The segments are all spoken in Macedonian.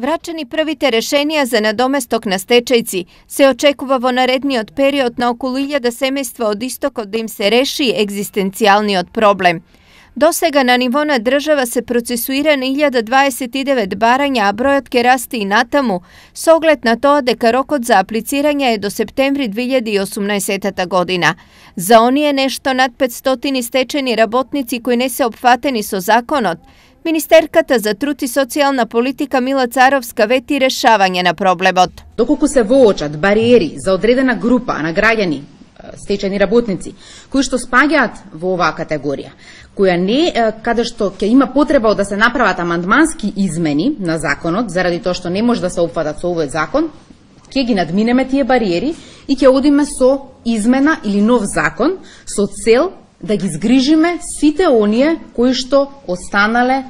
Врачени првите решенија за надоместок на стечајци, се очекува во наредниот период на околу 1000 семејства од истокот да им се реши екзистенцијалниот проблем. До сега на ниво на држава се процесуира на 1029 барања, а бројот ке расте и натаму, со оглед на тоа дека рокот за аплицирање е до септември 2018 година. За оние нешто над 500 стечени работници кои не се опфатени со законот, Министерката за труд и социјална политика Мила Царовска вети решавање на проблемот. Доколку се воочат бариери за одредена група на граѓани, стечени работници, кои што спаѓаат во оваа категорија, која не, каде што ќе има потреба да се направат амандмански измени на законот, заради тоа што не може да се опфатат со овој закон, ќе ги надминеме тие бариери и ќе одиме со измена или нов закон со цел да ги згрижиме сите оние кои што останале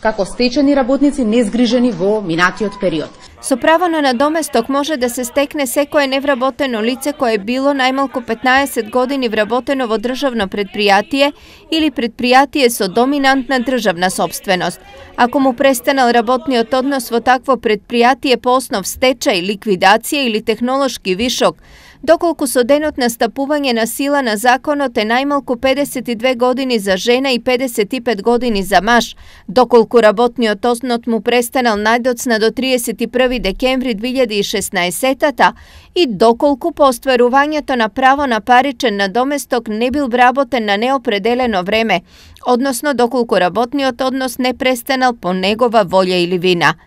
како стечени работници незгрижени во минатиот период. Со право на надоместок може да се стекне секое невработено лице кое е било најмалку 15 години вработено во државно предпријатие или предпријатие со доминантна државна собственост. Ако му престанал работниот однос во такво предпријатие по основ и ликвидација или технолошки вишок, доколку со денот на стапување на сила на законот е најмалку 52 години за жена и 55 години за маж, доколку работниот оснот му престанал најдоцна до 31 декември 2016 и доколку по остварувањето на право на паричен надоместок не бил вработен на неопределено време, односно доколку работниот однос не престанал по негова волја или вина –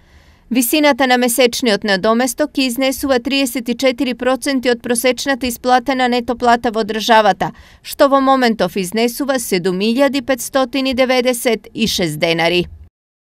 Висината на месечниот надоместок изнесува 34% од просечната исплатена нетоплата во државата, што во моментов изнесува 7596 денари.